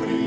equity.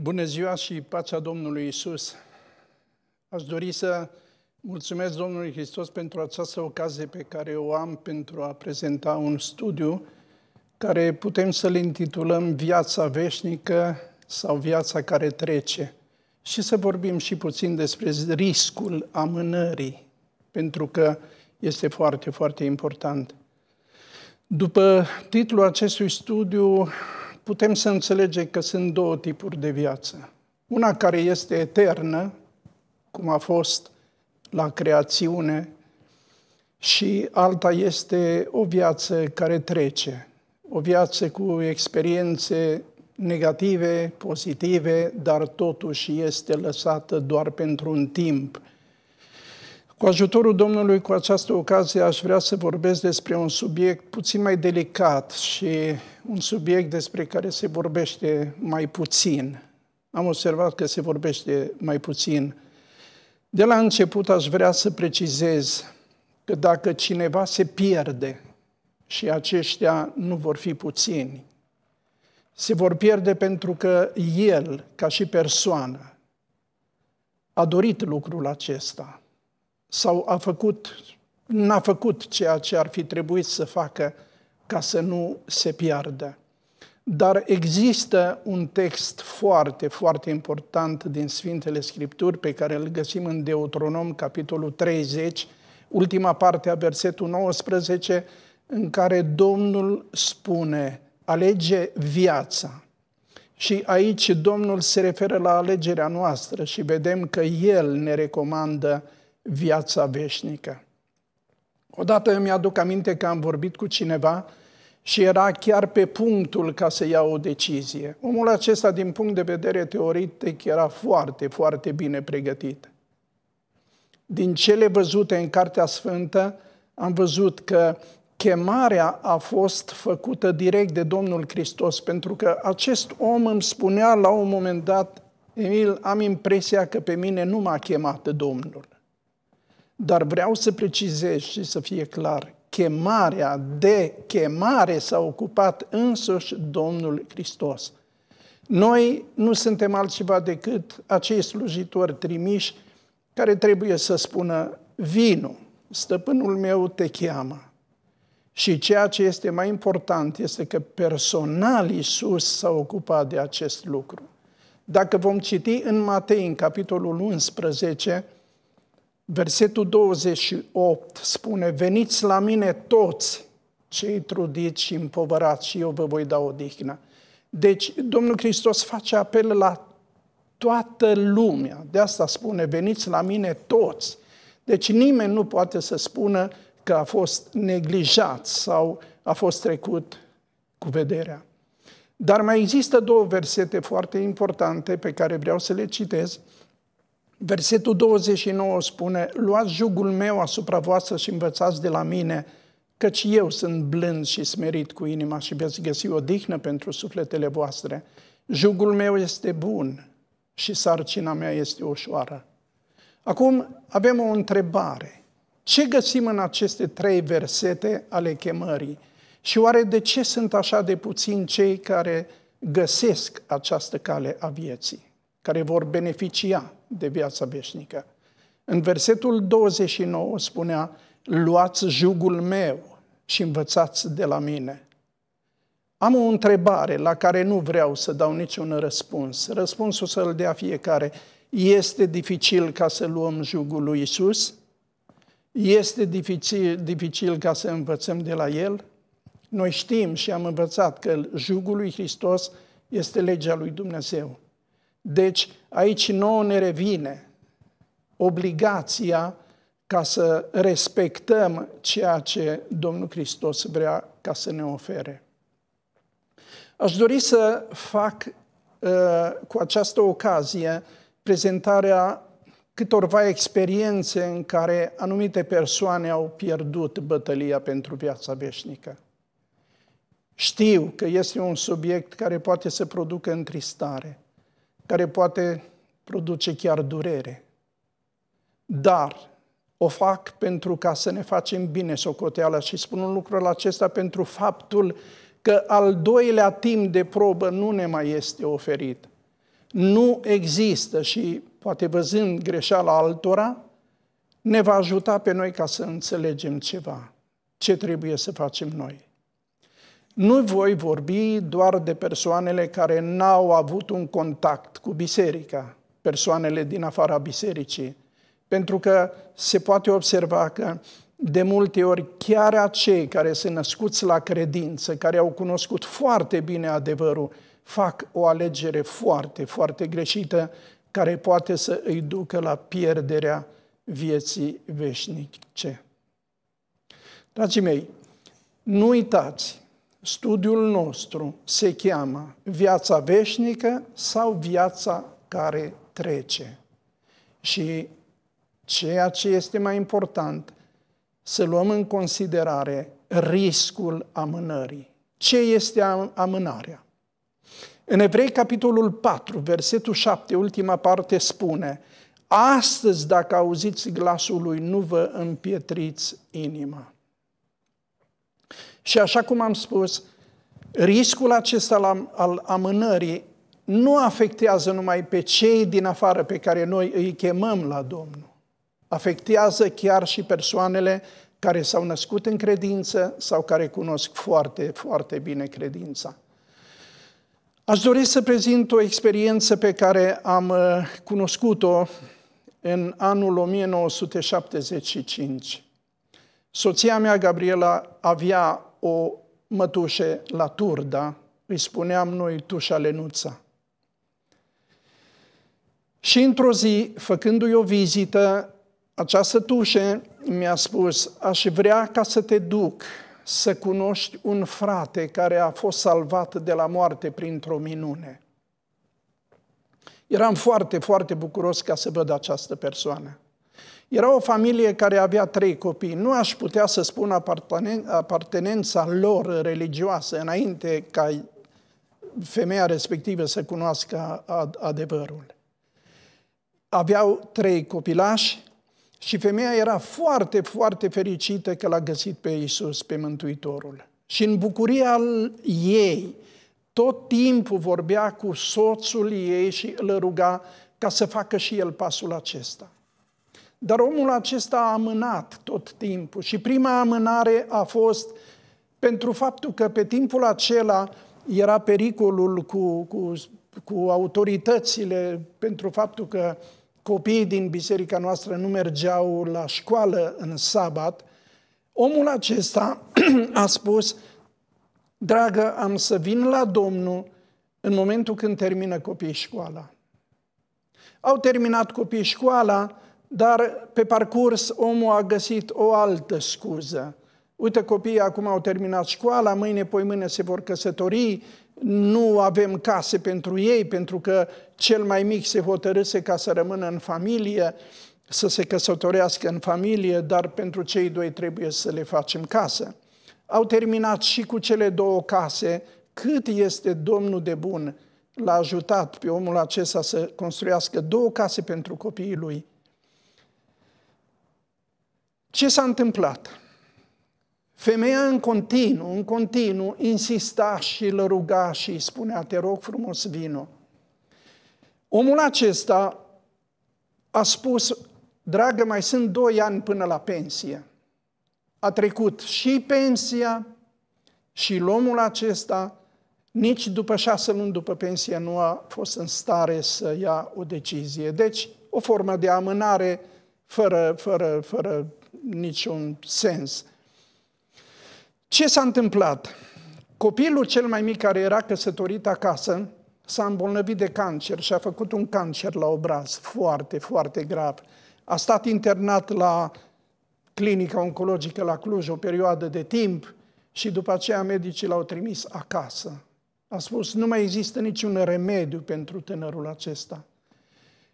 Bună ziua și pacea Domnului Isus. Aș dori să mulțumesc Domnului Hristos pentru această ocazie pe care o am pentru a prezenta un studiu care putem să-l intitulăm Viața veșnică sau Viața care trece. Și să vorbim și puțin despre riscul amânării, pentru că este foarte, foarte important. După titlul acestui studiu, putem să înțelegem că sunt două tipuri de viață. Una care este eternă, cum a fost la creațiune, și alta este o viață care trece, o viață cu experiențe negative, pozitive, dar totuși este lăsată doar pentru un timp cu ajutorul Domnului, cu această ocazie, aș vrea să vorbesc despre un subiect puțin mai delicat și un subiect despre care se vorbește mai puțin. Am observat că se vorbește mai puțin. De la început aș vrea să precizez că dacă cineva se pierde, și aceștia nu vor fi puțini, se vor pierde pentru că el, ca și persoană, a dorit lucrul acesta – sau a făcut, n-a făcut ceea ce ar fi trebuit să facă ca să nu se piardă. Dar există un text foarte, foarte important din Sfintele Scripturi pe care îl găsim în Deuteronom, capitolul 30, ultima parte a versetul 19, în care Domnul spune, alege viața. Și aici Domnul se referă la alegerea noastră și vedem că El ne recomandă uh, viața veșnică. Odată îmi aduc aminte că am vorbit cu cineva și era chiar pe punctul ca să ia o decizie. Omul acesta, din punct de vedere teoretic, era foarte, foarte bine pregătit. Din cele văzute în Cartea Sfântă, am văzut că chemarea a fost făcută direct de Domnul Hristos, pentru că acest om îmi spunea la un moment dat, Emil, am impresia că pe mine nu m-a chemat Domnul. Dar vreau să precizez și să fie clar, chemarea de chemare s-a ocupat însuși Domnul Hristos. Noi nu suntem altceva decât acei slujitori trimiși care trebuie să spună, vino, stăpânul meu te cheamă. Și ceea ce este mai important este că personal Iisus s-a ocupat de acest lucru. Dacă vom citi în Matei, în capitolul 11, Versetul 28 spune, veniți la mine toți cei trudiți și împovărați și eu vă voi da odihnă. Deci Domnul Hristos face apel la toată lumea. De asta spune, veniți la mine toți. Deci nimeni nu poate să spună că a fost neglijat sau a fost trecut cu vederea. Dar mai există două versete foarte importante pe care vreau să le citesc. Versetul 29 spune, luați jugul meu asupra voastră și învățați de la mine, căci eu sunt blând și smerit cu inima și veți găsi o dihnă pentru sufletele voastre. Jugul meu este bun și sarcina mea este ușoară. Acum avem o întrebare. Ce găsim în aceste trei versete ale chemării? Și oare de ce sunt așa de puțin cei care găsesc această cale a vieții, care vor beneficia de viața veșnică. În versetul 29 spunea, luați jugul meu și învățați de la mine. Am o întrebare la care nu vreau să dau niciun răspuns. Răspunsul să-l dea fiecare. Este dificil ca să luăm jugul lui Isus? Este dificil, dificil ca să învățăm de la El? Noi știm și am învățat că jugul lui Hristos este legea lui Dumnezeu. Deci aici nouă ne revine obligația ca să respectăm ceea ce Domnul Hristos vrea ca să ne ofere. Aș dori să fac ă, cu această ocazie prezentarea câtorva experiențe în care anumite persoane au pierdut bătălia pentru viața veșnică. Știu că este un subiect care poate să producă întristare, care poate produce chiar durere. Dar o fac pentru ca să ne facem bine socoteala și spun lucrul acesta pentru faptul că al doilea timp de probă nu ne mai este oferit. Nu există și poate văzând greșeala altora, ne va ajuta pe noi ca să înțelegem ceva, ce trebuie să facem noi. Nu voi vorbi doar de persoanele care n-au avut un contact cu biserica, persoanele din afara bisericii, pentru că se poate observa că de multe ori chiar acei care sunt născuți la credință, care au cunoscut foarte bine adevărul, fac o alegere foarte, foarte greșită care poate să îi ducă la pierderea vieții veșnice. Dragii mei, nu uitați Studiul nostru se cheamă viața veșnică sau viața care trece. Și ceea ce este mai important, să luăm în considerare riscul amânării. Ce este amânarea? În Evrei, capitolul 4, versetul 7, ultima parte, spune Astăzi, dacă auziți glasul lui, nu vă împietriți inima. Și așa cum am spus, riscul acesta al, al amânării nu afectează numai pe cei din afară pe care noi îi chemăm la Domnul. Afectează chiar și persoanele care s-au născut în credință sau care cunosc foarte, foarte bine credința. Aș dori să prezint o experiență pe care am uh, cunoscut-o în anul 1975. Soția mea, Gabriela, avea o mătușe la turda, îi spuneam noi tușa Lenuța. Și într-o zi, făcându-i o vizită, această tușe mi-a spus, aș vrea ca să te duc să cunoști un frate care a fost salvat de la moarte printr-o minune. Eram foarte, foarte bucuros ca să văd această persoană. Era o familie care avea trei copii. Nu aș putea să spun apartenen- apartenența lor religioasă înainte ca femeia respectivă să cunoască ad- adevărul. Aveau trei copilași și femeia era foarte, foarte fericită că l-a găsit pe Iisus pe Mântuitorul. Și în bucuria ei, tot timpul vorbea cu soțul ei și îl ruga ca să facă și el pasul acesta – dar omul acesta a amânat tot timpul și prima amânare a fost pentru faptul că pe timpul acela era pericolul cu, cu, cu autoritățile, pentru faptul că copiii din biserica noastră nu mergeau la școală în sabat, omul acesta a spus, dragă, am să vin la Domnul în momentul când termină copiii școala. Au terminat copiii școala, dar pe parcurs omul a găsit o altă scuză. Uite, copiii acum au terminat școala, mâine, poi mâine se vor căsători, nu avem case pentru ei, pentru că cel mai mic se hotărâse ca să rămână în familie, să se căsătorească în familie, dar pentru cei doi trebuie să le facem casă. Au terminat și cu cele două case, cât este Domnul de bun, l-a ajutat pe omul acesta să construiască două case pentru copiii lui ce s-a întâmplat? Femeia în continuu, în continuu, insista și îl ruga și îi spunea, te rog frumos, vino. Omul acesta a spus, dragă, mai sunt doi ani până la pensie. A trecut și pensia și omul acesta, nici după șase luni după pensie, nu a fost în stare să ia o decizie. Deci, o formă de amânare fără, fără, fără niciun sens. Ce s-a întâmplat? Copilul cel mai mic care era căsătorit acasă s-a îmbolnăvit de cancer și a făcut un cancer la obraz foarte, foarte grav. A stat internat la clinica oncologică la Cluj o perioadă de timp și după aceea medicii l-au trimis acasă. A spus, nu mai există niciun remediu pentru tânărul acesta.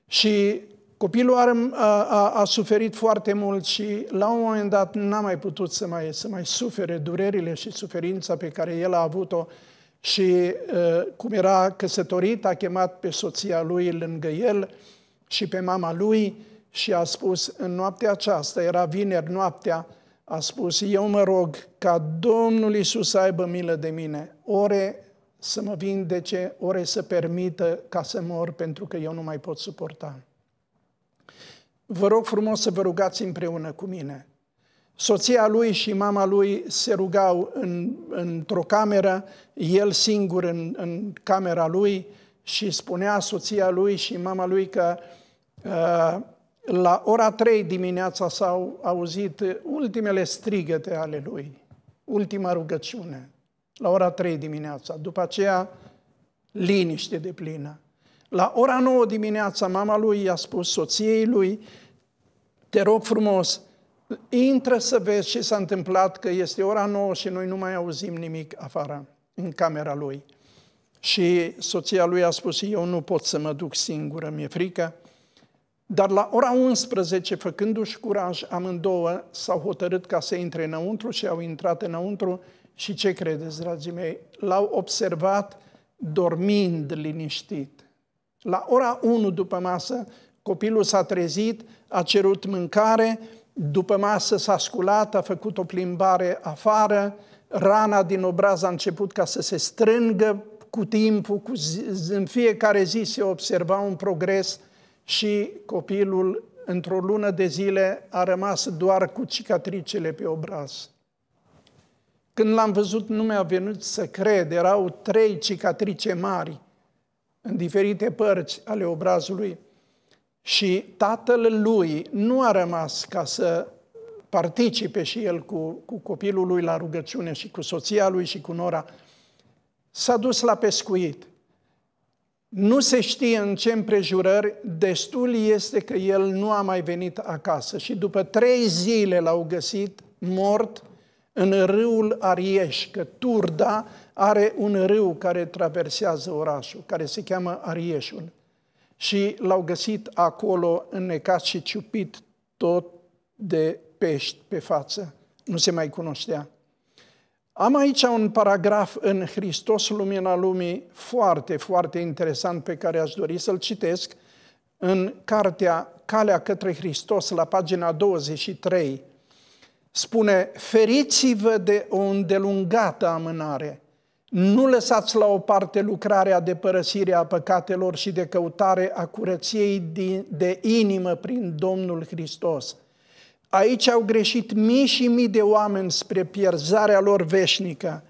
Și Copilul a, a, a suferit foarte mult și la un moment dat n-a mai putut să mai, să mai sufere durerile și suferința pe care el a avut-o și cum era căsătorit, a chemat pe soția lui lângă el și pe mama lui și a spus în noaptea aceasta, era vineri noaptea, a spus, eu mă rog ca Domnul Isus să aibă milă de mine, ore să mă vindece, ore să permită ca să mor pentru că eu nu mai pot suporta. Vă rog frumos să vă rugați împreună cu mine. Soția lui și mama lui se rugau în, într-o cameră, el singur în, în camera lui și spunea soția lui și mama lui că uh, la ora 3 dimineața s-au auzit ultimele strigăte ale lui, ultima rugăciune, la ora 3 dimineața. După aceea, liniște de plină. La ora 9 dimineața, mama lui i-a spus soției lui, te rog frumos, intră să vezi ce s-a întâmplat, că este ora 9 și noi nu mai auzim nimic afară, în camera lui. Și soția lui a spus, eu nu pot să mă duc singură, mi-e frică. Dar la ora 11, făcându-și curaj, amândouă s-au hotărât ca să intre înăuntru și au intrat înăuntru și ce credeți, dragii mei? L-au observat dormind liniștit. La ora 1 după masă, copilul s-a trezit, a cerut mâncare, după masă s-a sculat, a făcut o plimbare afară, rana din obraz a început ca să se strângă cu timpul, cu zi, în fiecare zi se observa un progres și copilul într-o lună de zile a rămas doar cu cicatricele pe obraz. Când l-am văzut, nu mi-a venit să cred, erau trei cicatrice mari în diferite părți ale obrazului și tatăl lui nu a rămas ca să participe și el cu, cu copilul lui la rugăciune și cu soția lui și cu nora, s-a dus la pescuit. Nu se știe în ce împrejurări, destul este că el nu a mai venit acasă și după trei zile l-au găsit mort în râul Arieș, că turda are un râu care traversează orașul, care se cheamă Arieșul. Și l-au găsit acolo înnecat și ciupit tot de pești pe față. Nu se mai cunoștea. Am aici un paragraf în Hristos Lumina Lumii foarte, foarte interesant pe care aș dori să-l citesc în cartea Calea către Hristos la pagina 23. Spune, feriți-vă de o îndelungată amânare – nu lăsați la o parte lucrarea de părăsire a păcatelor și de căutare a curăției de inimă prin Domnul Hristos. Aici au greșit mii și mii de oameni spre pierzarea lor veșnică.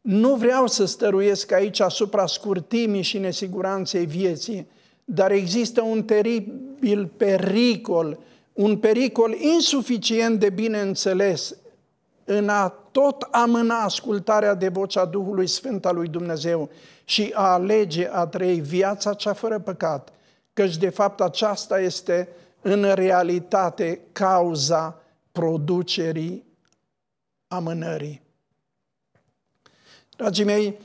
Nu vreau să stăruiesc aici asupra scurtimii și nesiguranței vieții, dar există un teribil pericol, un pericol insuficient de bine înțeles în a tot amâna ascultarea de vocea Duhului Sfânt al lui Dumnezeu și a alege a trăi viața cea fără păcat, căci de fapt aceasta este în realitate cauza producerii amânării. Dragii mei,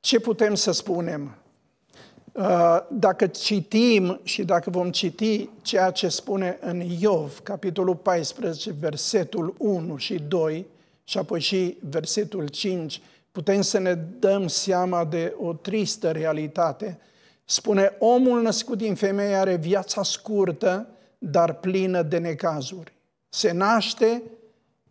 ce putem să spunem? Uh, dacă citim și dacă vom citi ceea ce spune în Iov, capitolul 14, versetul 1 și 2, și apoi și versetul 5, putem să ne dăm seama de o tristă realitate. Spune, omul născut din femeie are viața scurtă, dar plină de necazuri. Se naște,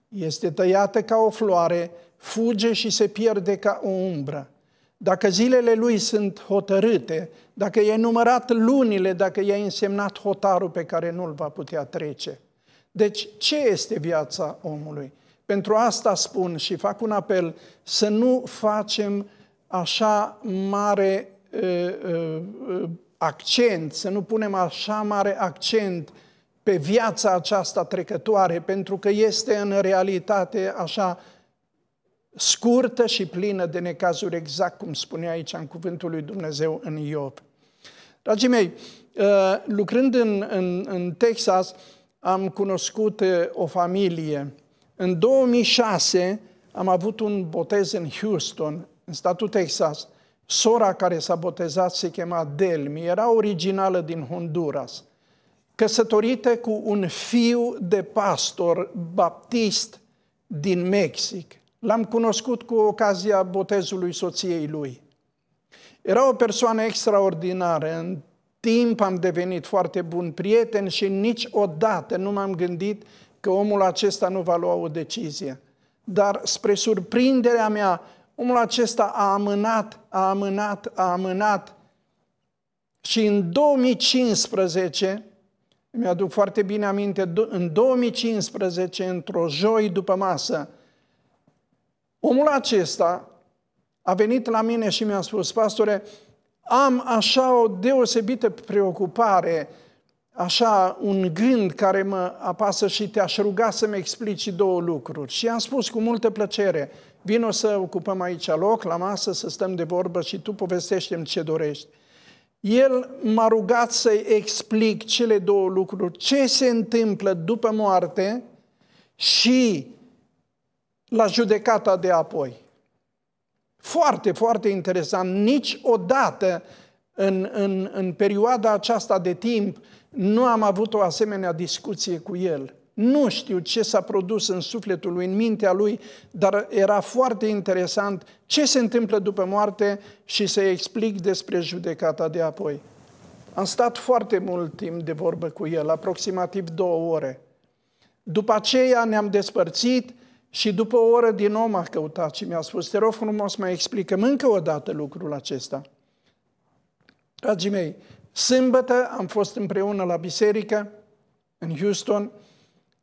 este tăiată ca o floare, fuge și se pierde ca o umbră. Dacă zilele lui sunt hotărâte, dacă i-ai numărat lunile, dacă i-ai însemnat hotarul pe care nu-l va putea trece. Deci, ce este viața omului? Pentru asta spun și fac un apel să nu facem așa mare accent, să nu punem așa mare accent pe viața aceasta trecătoare, pentru că este în realitate așa scurtă și plină de necazuri, exact cum spune aici în cuvântul lui Dumnezeu în Iov. Dragii mei, lucrând în, în, în Texas, am cunoscut o familie în 2006 am avut un botez în Houston, în statul Texas. Sora care s-a botezat se chema Delmi, era originală din Honduras, căsătorită cu un fiu de pastor baptist din Mexic. L-am cunoscut cu ocazia botezului soției lui. Era o persoană extraordinară. În timp am devenit foarte bun prieten și niciodată nu m-am gândit că omul acesta nu va lua o decizie. Dar spre surprinderea mea, omul acesta a amânat, a amânat, a amânat. Și în 2015, mi-aduc foarte bine aminte, în 2015, într-o joi după masă, omul acesta a venit la mine și mi-a spus, pastore, am așa o deosebită preocupare, așa un gând care mă apasă și te-aș ruga să-mi explici două lucruri. Și am spus cu multă plăcere, vino să ocupăm aici loc, la masă, să stăm de vorbă și tu povestește-mi ce dorești. El m-a rugat să-i explic cele două lucruri, ce se întâmplă după moarte și la judecata de apoi. Foarte, foarte interesant. Niciodată în, în, în perioada aceasta de timp nu am avut o asemenea discuție cu el. Nu știu ce s-a produs în sufletul lui, în mintea lui, dar era foarte interesant ce se întâmplă după moarte și să explic despre judecata de apoi. Am stat foarte mult timp de vorbă cu el, aproximativ două ore. După aceea ne-am despărțit și după o oră din nou m-a căutat și mi-a spus, te rog frumos, mai explicăm încă o dată lucrul acesta. Dragii mei, Sâmbătă am fost împreună la biserică în Houston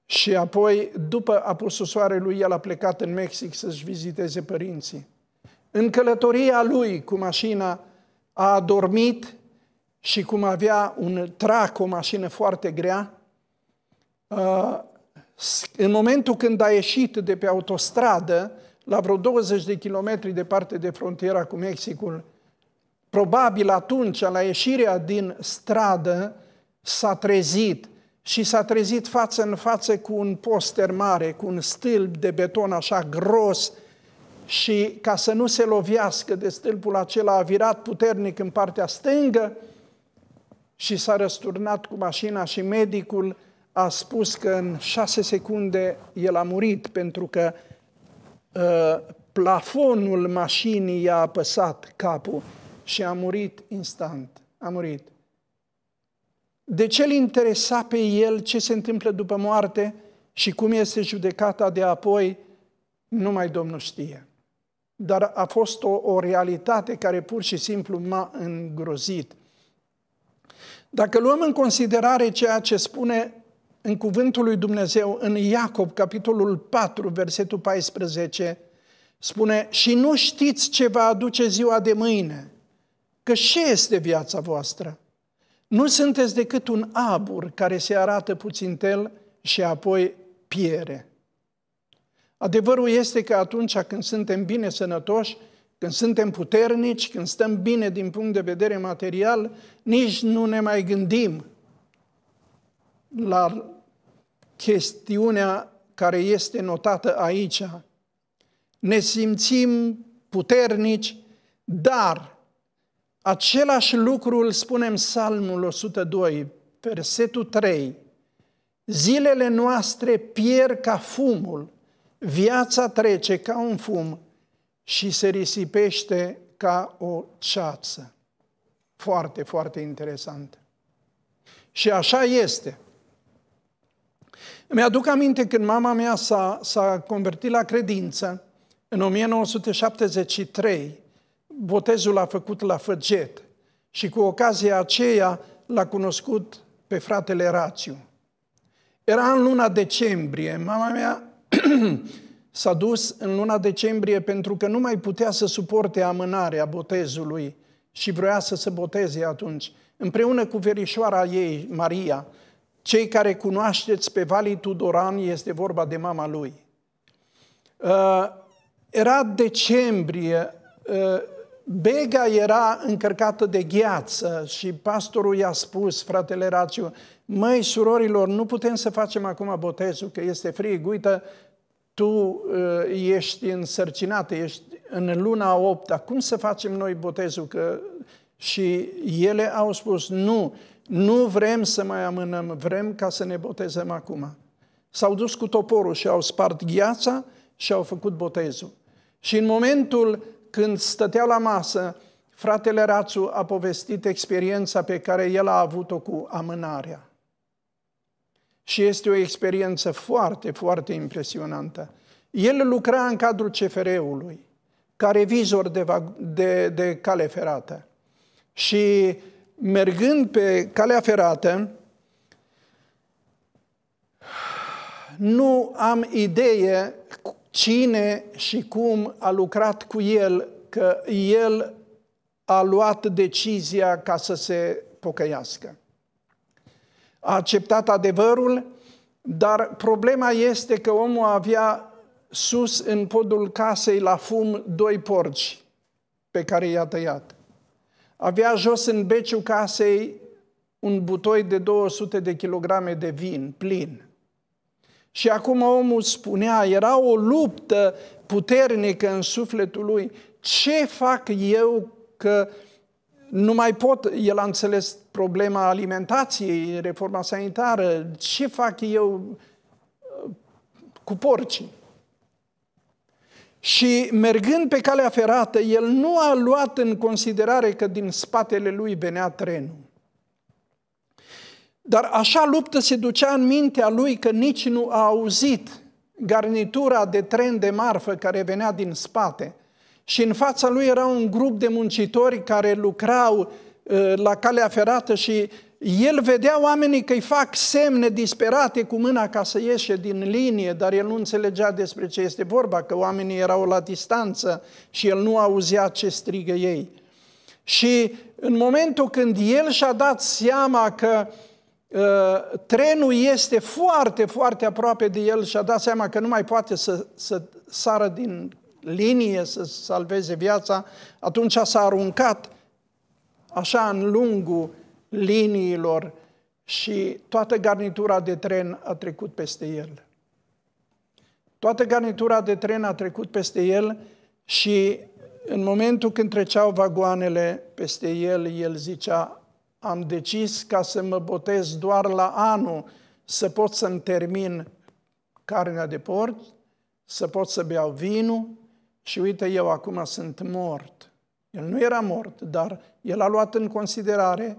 și apoi, după apusul soarelui, el a plecat în Mexic să-și viziteze părinții. În călătoria lui cu mașina a adormit și cum avea un trac, o mașină foarte grea, uh, în momentul când a ieșit de pe autostradă, la vreo 20 de kilometri departe de frontiera cu Mexicul, probabil atunci, la ieșirea din stradă, s-a trezit și s-a trezit față în față cu un poster mare, cu un stâlp de beton așa gros și ca să nu se lovească de stâlpul acela a virat puternic în partea stângă și s-a răsturnat cu mașina și medicul a spus că în șase secunde el a murit pentru că uh, plafonul mașinii i-a apăsat capul și a murit instant, a murit. De ce îl interesa pe el ce se întâmplă după moarte și cum este judecata de apoi, numai Domnul știe. Dar a fost o, o realitate care pur și simplu m-a îngrozit. Dacă luăm în considerare ceea ce spune în cuvântul lui Dumnezeu, în Iacob, capitolul 4, versetul 14, spune, și nu știți ce va aduce ziua de mâine, Că ce este viața voastră? Nu sunteți decât un abur care se arată puțin tel și apoi piere. Adevărul este că atunci când suntem bine sănătoși, când suntem puternici, când stăm bine din punct de vedere material, nici nu ne mai gândim la chestiunea care este notată aici. Ne simțim puternici, dar Același lucru îl spunem în Psalmul 102, versetul 3. Zilele noastre pierd ca fumul, viața trece ca un fum și se risipește ca o ceață. Foarte, foarte interesant. Și așa este. Mi-aduc aminte când mama mea s-a, s-a convertit la credință în 1973 botezul a făcut la Făget și cu ocazia aceea l-a cunoscut pe fratele Rațiu. Era în luna decembrie, mama mea s-a dus în luna decembrie pentru că nu mai putea să suporte amânarea botezului și vrea să se boteze atunci, împreună cu verișoara ei, Maria. Cei care cunoașteți pe Valii Tudoran, este vorba de mama lui. Uh, era decembrie, uh, Bega era încărcată de gheață și pastorul i-a spus, fratele Rațiu, măi, surorilor, nu putem să facem acum botezul, că este frig, uită, tu uh, ești însărcinată, ești în luna opta, cum să facem noi botezul? Că... Și ele au spus, nu, nu vrem să mai amânăm, vrem ca să ne botezăm acum. S-au dus cu toporul și au spart gheața și au făcut botezul. Și în momentul când stăteau la masă, fratele Rațu a povestit experiența pe care el a avut-o cu amânarea. Și este o experiență foarte, foarte impresionantă. El lucra în cadrul CFR-ului, ca revizor de, de, de cale ferată. Și mergând pe calea ferată, nu am idee cine și cum a lucrat cu el, că el a luat decizia ca să se pocăiască. A acceptat adevărul, dar problema este că omul avea sus în podul casei la fum doi porci pe care i-a tăiat. Avea jos în beciu casei un butoi de 200 de kilograme de vin plin. Și acum omul spunea, era o luptă puternică în sufletul lui. Ce fac eu că nu mai pot, el a înțeles problema alimentației, reforma sanitară, ce fac eu uh, cu porcii? Și mergând pe calea ferată, el nu a luat în considerare că din spatele lui venea trenul. Dar așa luptă se ducea în mintea lui că nici nu a auzit garnitura de tren de marfă care venea din spate. Și în fața lui era un grup de muncitori care lucrau uh, la calea ferată și el vedea oamenii că îi fac semne disperate cu mâna ca să ieșe din linie, dar el nu înțelegea despre ce este vorba, că oamenii erau la distanță și el nu auzea ce strigă ei. Și în momentul când el și-a dat seama că uh, Ă, trenul este foarte, foarte aproape de el și a dat seama că nu mai poate să, să sară din linie să salveze viața, atunci s-a aruncat așa în lungul liniilor și toată garnitura de tren a trecut peste el. Toată garnitura de tren a trecut peste el și în momentul când treceau vagoanele peste el, el zicea, am decis ca să mă botez doar la anul, să pot să-mi termin carnea de porc, să pot să beau vinul și uite, eu acum sunt mort. El nu era mort, dar el a luat în considerare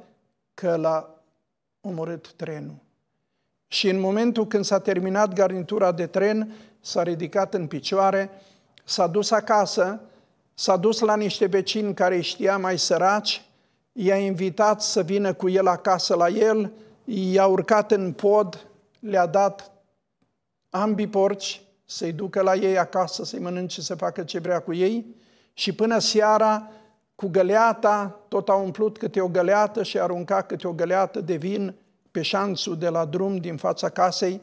că l-a omorât trenul. Și în momentul când s-a terminat garnitura de tren, s-a ridicat în picioare, s-a dus acasă, s-a dus la niște vecini care îi știa mai săraci i-a invitat să vină cu el acasă la el, i-a urcat în pod, le-a dat ambii porci să-i ducă la ei acasă, să-i mănânce, să facă ce vrea cu ei și până seara cu găleata, tot a umplut câte o găleată și a aruncat câte o găleată de vin pe șanțul de la drum din fața casei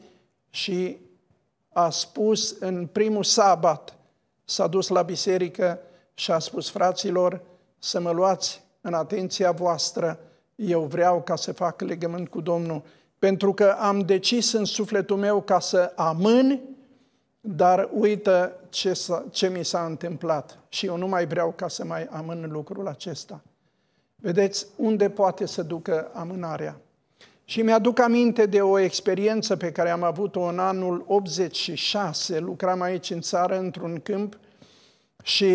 și a spus în primul sabat, s-a dus la biserică și a spus fraților să mă luați în atenția voastră, eu vreau ca să fac legământ cu Domnul, pentru că am decis în sufletul meu ca să amân, dar uită ce, ce mi s-a întâmplat și eu nu mai vreau ca să mai amân lucrul acesta. Vedeți unde poate să ducă amânarea. Și mi-aduc aminte de o experiență pe care am avut-o în anul 86. Lucram aici în țară, într-un câmp, și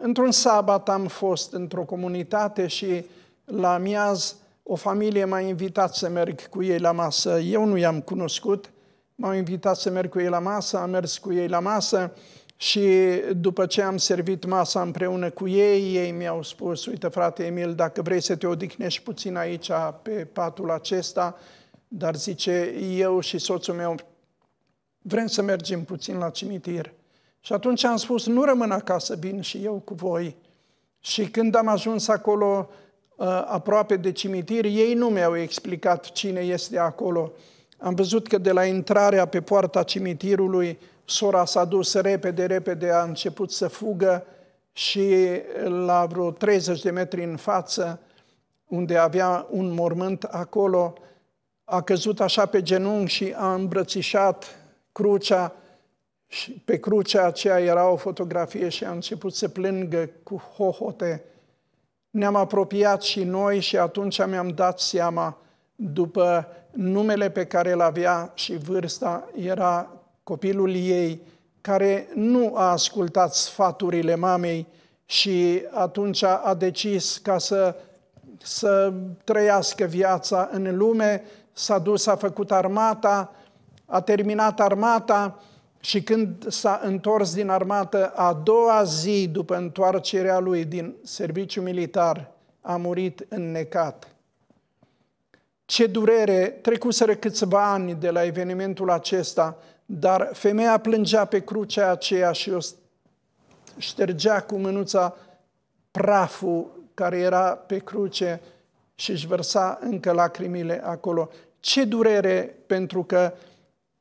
într-un sabat am fost într-o comunitate și la miaz o familie m-a invitat să merg cu ei la masă. Eu nu i-am cunoscut, m-au invitat să merg cu ei la masă, am mers cu ei la masă și după ce am servit masa împreună cu ei, ei mi-au spus, uite frate Emil, dacă vrei să te odihnești puțin aici pe patul acesta, dar zice, eu și soțul meu vrem să mergem puțin la cimitir. Și atunci am spus, nu rămân acasă, vin și eu cu voi. Și când am ajuns acolo, uh, aproape de cimitir, ei nu mi-au explicat cine este acolo. Am văzut că de la intrarea pe poarta cimitirului, sora s-a dus repede, repede, a început să fugă și uh, la vreo 30 de metri în față, unde avea un mormânt acolo, a căzut așa pe genunchi și a îmbrățișat crucea și pe crucea aceea era o fotografie și a început să plângă cu hohote. Ne-am apropiat și noi și atunci mi-am dat seama, după numele pe care îl avea și vârsta, era copilul ei, care nu a ascultat sfaturile mamei și atunci a decis ca să, să trăiască viața în lume, s-a dus, a făcut armata, a terminat armata, și când s-a întors din armată, a doua zi după întoarcerea lui din serviciu militar, a murit în necat. Ce durere, trecuseră câțiva ani de la evenimentul acesta, dar femeia plângea pe crucea aceea și o ștergea cu mânuța praful care era pe cruce și își vărsa încă lacrimile acolo. Ce durere pentru că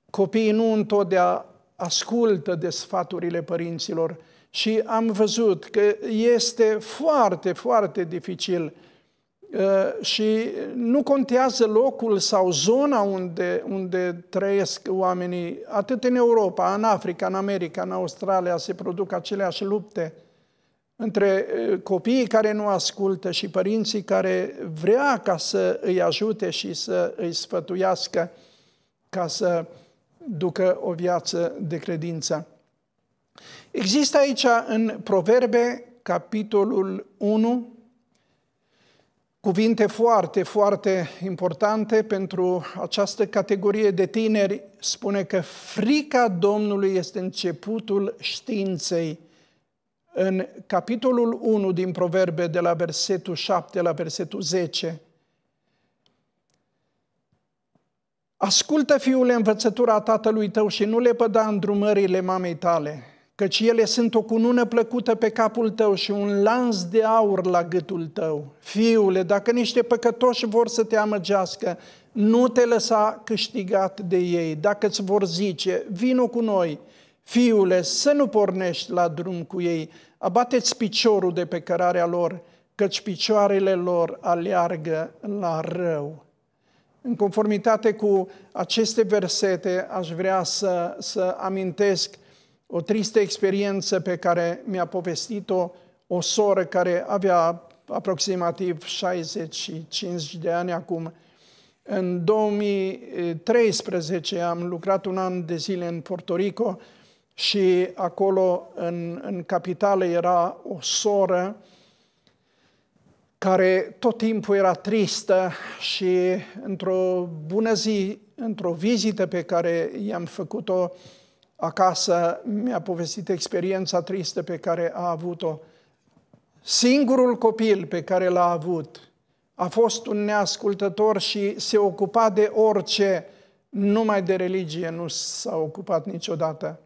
copiii nu întotdeauna ascultă de sfaturile părinților și am văzut că este foarte, foarte dificil uh, și nu contează locul sau zona unde, unde trăiesc oamenii, atât în Europa, în Africa, în America, în Australia se produc aceleași lupte între uh, copiii care nu ascultă și părinții care vrea ca să îi ajute și să îi sfătuiască ca să uh, ducă o viață de credință. Există aici în Proverbe, capitolul 1, cuvinte foarte, foarte importante pentru această categorie de tineri. Spune că frica Domnului este începutul științei. În capitolul 1 din Proverbe, de la versetul 7 la versetul 10, Ascultă, fiule, învățătura tatălui tău și nu le păda îndrumările mamei tale, căci ele sunt o cunună plăcută pe capul tău și un lanț de aur la gâtul tău. Fiule, dacă niște păcătoși vor să te amăgească, nu te lăsa câștigat de ei. Dacă îți vor zice, vino cu noi, fiule, să nu pornești la drum cu ei, abateți piciorul de pe cărarea lor, căci picioarele lor aleargă la rău. În conformitate cu aceste versete, aș vrea să, să amintesc o tristă experiență pe care mi-a povestit-o o soră care avea aproximativ 65 de ani acum. În 2013 am lucrat un an de zile în Puerto Rico și acolo, în, în capitală, era o soră care tot timpul era tristă și într-o bună zi, într-o vizită pe care i-am făcut-o acasă, mi-a povestit experiența tristă pe care a avut-o. Singurul copil pe care l-a avut a fost un neascultător și se ocupa de orice, numai de religie nu s-a ocupat niciodată.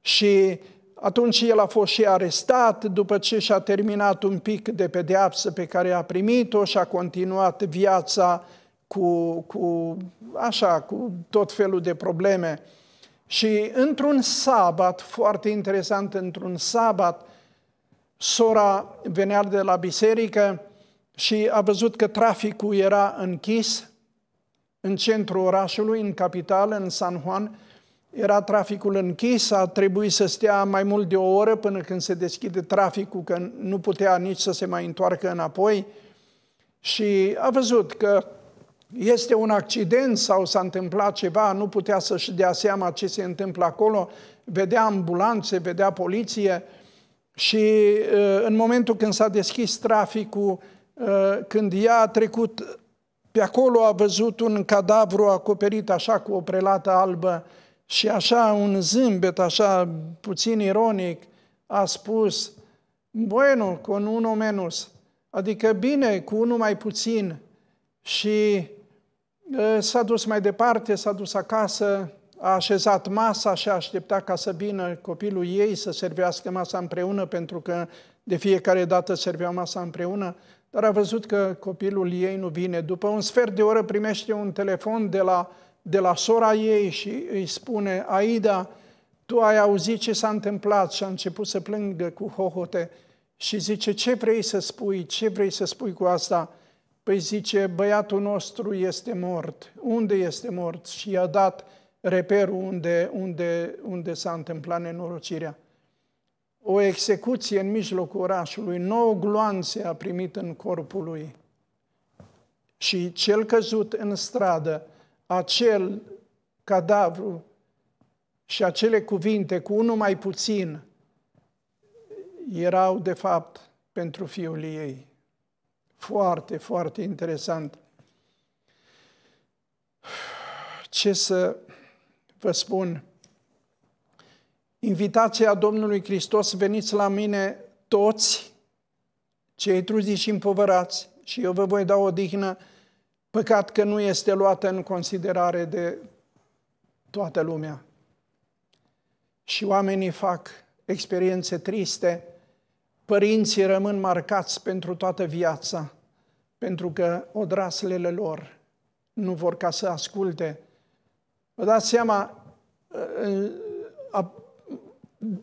Și atunci el a fost și arestat, după ce și-a terminat un pic de pedeapsă pe care a primit-o și a continuat viața cu, cu, așa, cu tot felul de probleme. Și într-un sabat, foarte interesant, într-un sabat, sora venea de la biserică și a văzut că traficul era închis în centrul orașului, în capitală, în San Juan, era traficul închis, a trebuit să stea mai mult de o oră până când se deschide traficul, că nu putea nici să se mai întoarcă înapoi. Și a văzut că este un accident sau s-a întâmplat ceva, nu putea să-și dea seama ce se întâmplă acolo, vedea ambulanțe, vedea poliție și uh, în momentul când s-a deschis traficul, uh, când ea a trecut pe acolo, a văzut un cadavru acoperit așa cu o prelată albă și așa un zâmbet, așa puțin ironic, a spus, bueno, con uno menos, adică bine, cu unul mai puțin. Și s-a dus mai departe, s-a dus acasă, a așezat masa și a așteptat ca să vină copilul ei să servească masa împreună, pentru că de fiecare dată serveau masa împreună, dar a văzut că copilul ei nu vine. După un sfert de oră primește un telefon de la uh, de la sora ei și îi spune, Aida, tu ai auzit ce s-a întâmplat și a început să plângă cu hohote și zice, ce vrei să spui, ce vrei să spui cu asta? Păi zice, băiatul nostru este mort. Unde este mort? Și i-a dat reperul unde, unde, unde s-a întâmplat nenorocirea. O execuție în mijlocul orașului, nouă gloanțe a primit în corpul lui. Și cel căzut în stradă, acel cadavru și acele cuvinte cu unul mai puțin erau, de fapt, pentru fiul ei. Foarte, foarte interesant. Ce să vă spun? Invitația Domnului Hristos, veniți la mine toți cei truzi și împovărați și eu vă voi da o dihnă Păcat că nu este luată în considerare de toată lumea. Și oamenii fac experiențe triste, părinții rămân marcați pentru toată viața, pentru că odraslele lor nu vor ca să asculte. Vă dați seama, a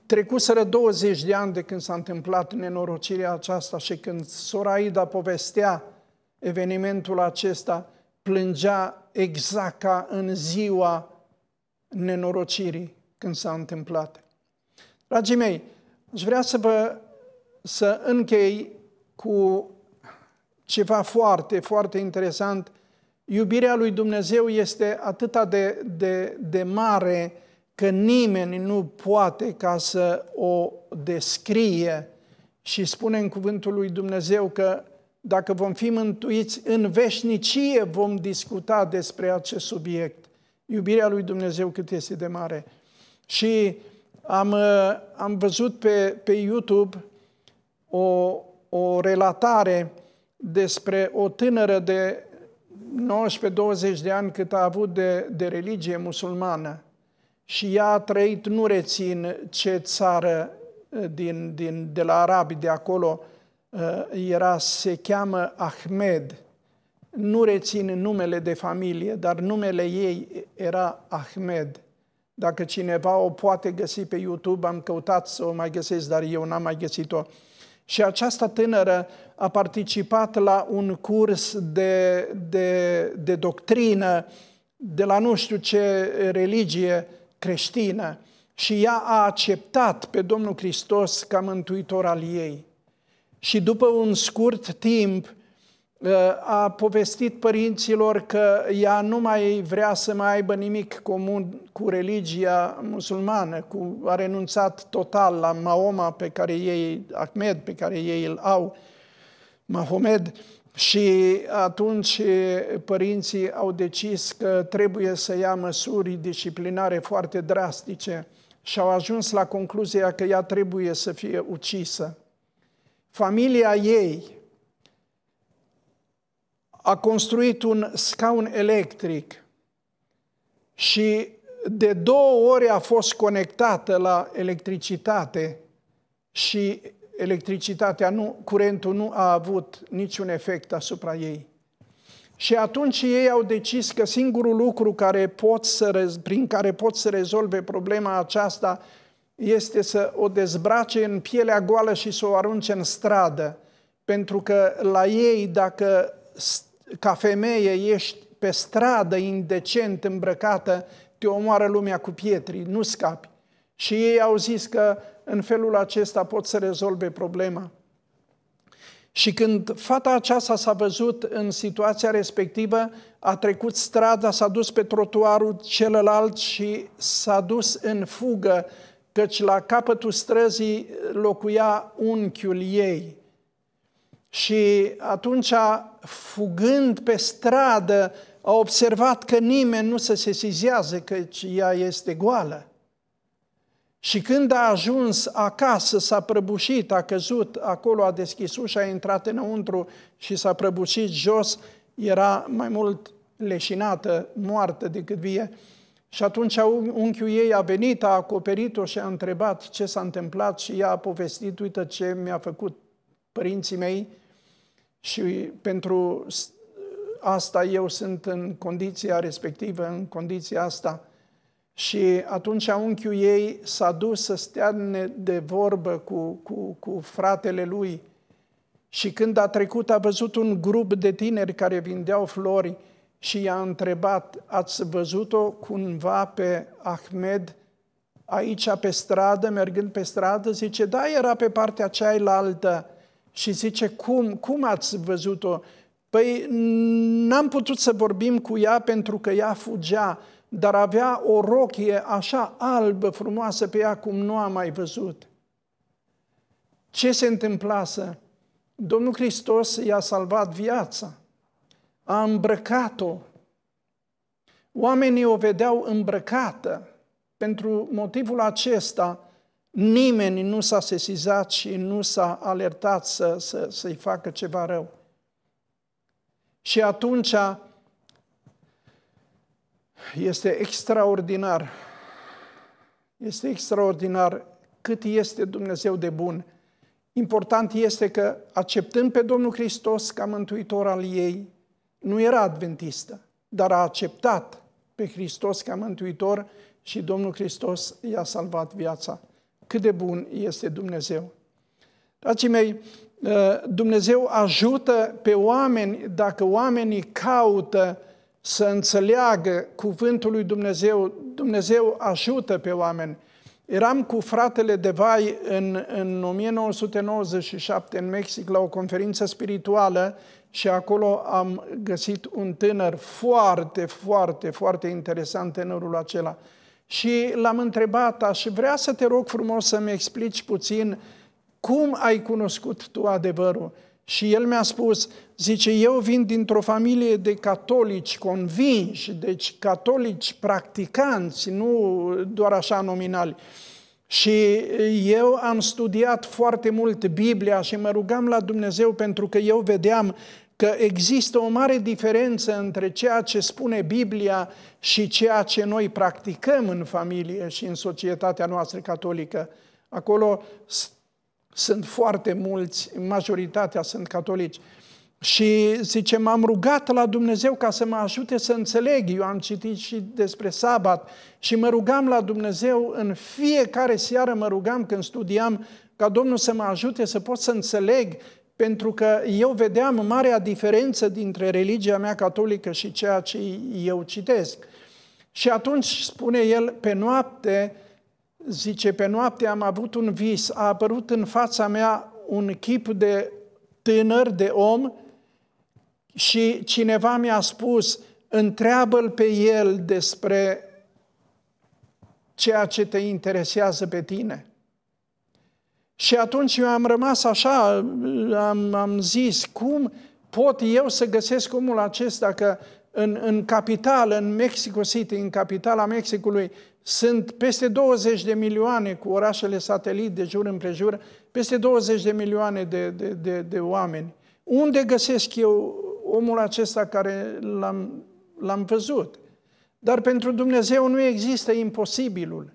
trecuseră 20 de ani de când s-a întâmplat nenorocirea aceasta și când sora Ida povestea evenimentul acesta plângea exact ca în ziua nenorocirii când s-a întâmplat. Dragii mei, aș vrea să vă să închei cu ceva foarte, foarte interesant. Iubirea lui Dumnezeu este atât de, de, de mare că nimeni nu poate ca să o descrie și spune în cuvântul lui Dumnezeu că dacă vom fi mântuiți în veșnicie, vom discuta despre acest subiect. Iubirea lui Dumnezeu cât este de mare. Și am, uh, am văzut pe, pe YouTube o, o relatare despre o tânără de 19-20 de ani cât a avut de, de religie musulmană și ea a trăit, nu rețin ce țară uh, din, din, de la arabi de acolo, Eh, era, se cheamă Ahmed. Nu rețin numele de familie, dar numele ei era Ahmed. Dacă cineva o poate găsi pe YouTube, am căutat să o mai găsesc, dar eu n-am mai găsit-o. Și această tânără a participat la un curs de, de, de doctrină de la nu știu ce religie creștină și ea a acceptat pe Domnul Hristos ca mântuitor al ei și după un scurt timp uh, a povestit părinților că ea nu mai vrea să mai aibă nimic comun cu religia musulmană, cu, a renunțat total la Mahoma pe care ei, Ahmed, pe care ei îl au, Mahomed, și atunci părinții au decis că trebuie să ia măsuri disciplinare foarte drastice și au ajuns la concluzia că ea trebuie să fie ucisă familia ei a construit un scaun electric și de două ori a fost conectată la electricitate și electricitatea nu, curentul nu a avut niciun efect asupra ei. Și atunci ei au decis că singurul lucru care pot să, prin care pot să rezolve problema aceasta este să o dezbrace în pielea goală și să o arunce în stradă, pentru că la ei, dacă ca femeie ești pe stradă indecent îmbrăcată, te omoară lumea cu pietri, nu scapi. Și ei au zis că în felul acesta pot să rezolve problema. Și când fata aceasta s-a văzut în situația respectivă, a trecut strada, s-a dus pe trotuarul celălalt și s-a dus în fugă căci la capătul străzii locuia unchiul ei. Și atunci, fugând pe stradă, a observat că nimeni nu se sesizează, căci ea este goală. Și când a ajuns acasă, s-a prăbușit, a căzut, acolo a deschis ușa, a intrat înăuntru și s-a prăbușit jos, era mai mult leșinată, moartă decât vie. Și atunci unchiul ei a venit, a acoperit-o și a întrebat ce s-a întâmplat și ea a povestit, uite ce mi-a făcut părinții mei și pentru asta eu sunt în condiția respectivă, în condiția asta. Și atunci unchiul ei s-a dus să stea de vorbă cu, cu, cu fratele lui și când a trecut a văzut un grup de tineri care vindeau flori, și i-a întrebat, ați văzut-o cumva pe Ahmed aici pe stradă, mergând pe stradă? Zice, da, era pe partea cealaltă. Și zice, cum, cum ați văzut-o? Păi n-am putut să vorbim cu ea pentru că ea fugea, dar avea o rochie așa albă, frumoasă pe ea, cum nu am mai văzut. Ce se întâmplase? Domnul Hristos i-a salvat viața a îmbrăcat-o. Oamenii o vedeau îmbrăcată. Pentru motivul acesta, nimeni nu s-a sesizat și nu s-a alertat să, să, să-i facă ceva rău. Și atunci este extraordinar, este extraordinar cât este Dumnezeu de bun. Important este că acceptând pe Domnul Hristos ca mântuitor al ei, nu era adventistă, dar a acceptat pe Hristos ca mântuitor și Domnul Hristos i-a salvat viața. Cât de bun este Dumnezeu! Dragii mei, ă, Dumnezeu ajută pe oameni dacă oamenii caută să înțeleagă cuvântul lui Dumnezeu. Dumnezeu ajută pe oameni. Eram cu fratele de vai în, în 1997 în Mexic la o conferință spirituală și acolo am găsit un tânăr foarte, foarte, foarte interesant, tânărul acela. Și l-am întrebat, aș vrea să te rog frumos să-mi explici puțin cum ai cunoscut tu adevărul. Și el mi-a spus, zice, eu vin dintr-o familie de catolici convinși, deci catolici practicanți, nu doar așa nominali. Și eu am studiat foarte mult Biblia și mă rugam la Dumnezeu pentru că eu vedeam că există o mare diferență între ceea ce spune Biblia și ceea ce noi practicăm în familie și în societatea noastră catolică. Acolo sunt foarte mulți, majoritatea sunt catolici. Și zice, m-am rugat la Dumnezeu ca să mă ajute să înțeleg. Eu am citit și despre sabat și mă rugam la Dumnezeu în fiecare seară, mă rugam când studiam ca Domnul să mă ajute să pot să înțeleg pentru că eu vedeam marea diferență dintre religia mea catolică și ceea ce eu citesc. Și atunci spune el, pe noapte, zice, pe noapte am avut un vis, a apărut în fața mea un chip de tânăr, de om, și cineva mi-a spus, întreabă-l pe el despre ceea ce te interesează pe tine. Și atunci eu am rămas așa, am, am zis, cum pot eu să găsesc omul acesta că în, în capital, în Mexico City, în capitala Mexicului, sunt peste 20 de milioane cu orașele satelit de jur împrejur, peste 20 de milioane de, de, de, de oameni. Unde găsesc eu omul acesta care l-am, l-am văzut? Dar pentru Dumnezeu nu există imposibilul.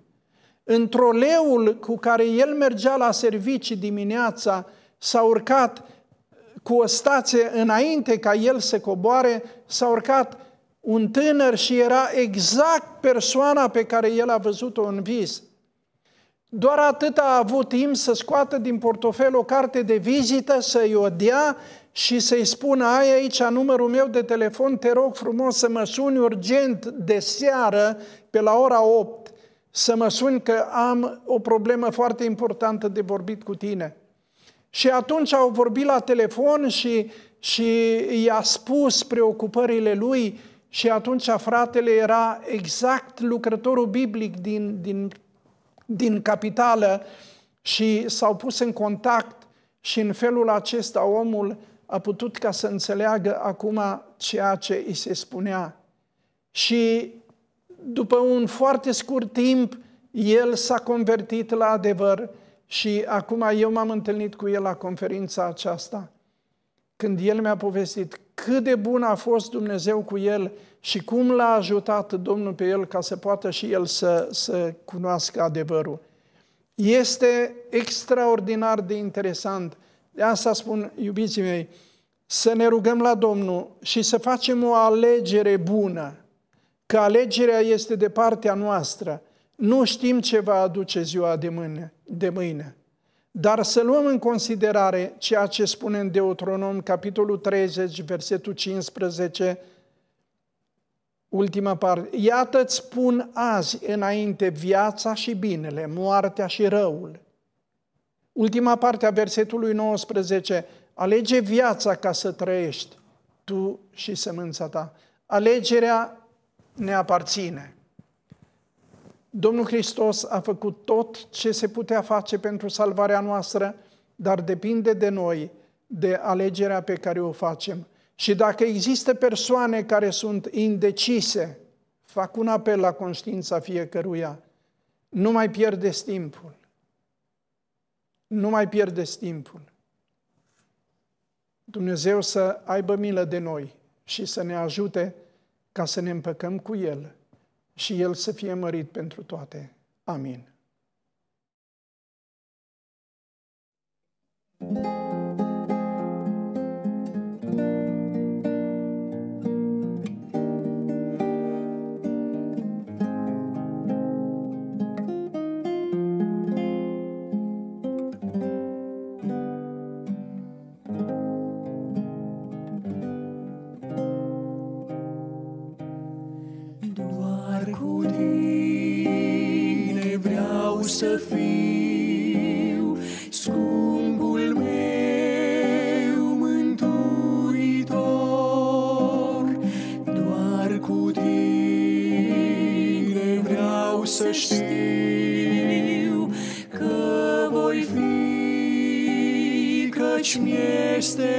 În troleul cu care el mergea la servicii dimineața, s-a urcat cu o stație înainte ca el să coboare, s-a urcat un tânăr și era exact persoana pe care el a văzut-o în vis. Doar atât a avut timp să scoată din portofel o carte de vizită, să-i o dea și să-i spună, ai aici numărul meu de telefon, te rog frumos să mă suni urgent de seară pe la ora 8 să mă sun că am o problemă foarte importantă de vorbit cu tine. Și atunci au vorbit la telefon și, și i-a spus preocupările lui și atunci fratele era exact lucrătorul biblic din, din, din capitală și s-au pus în contact și în felul acesta omul a putut ca să înțeleagă acum ceea ce îi se spunea. Și după un foarte scurt timp, el s-a convertit la adevăr și acum eu m-am întâlnit cu el la conferința aceasta. Când el mi-a povestit cât de bun a fost Dumnezeu cu el și cum l-a ajutat Domnul pe el ca să poată și el să, să cunoască adevărul. Este extraordinar de interesant. De asta spun, iubiții mei, să ne rugăm la Domnul și să facem o alegere bună că alegerea este de partea noastră. Nu știm ce va aduce ziua de mâine, de mâine. Dar să luăm în considerare ceea ce spune în Deuteronom, capitolul 30, versetul 15, ultima parte. Iată îți spun azi înainte viața și binele, moartea și răul. Ultima parte a versetului 19. Alege viața ca să trăiești, tu și sămânța ta. Alegerea ne aparține. Domnul Hristos a făcut tot ce se putea face pentru salvarea noastră, dar depinde de noi, de alegerea pe care o facem. Și dacă există persoane care sunt indecise, fac un apel la conștiința fiecăruia. Nu mai pierdeți timpul. Nu mai pierdeți timpul. Dumnezeu să aibă milă de noi și să ne ajute ca să ne împăcăm cu El și El să fie mărit pentru toate. Amin. thank you este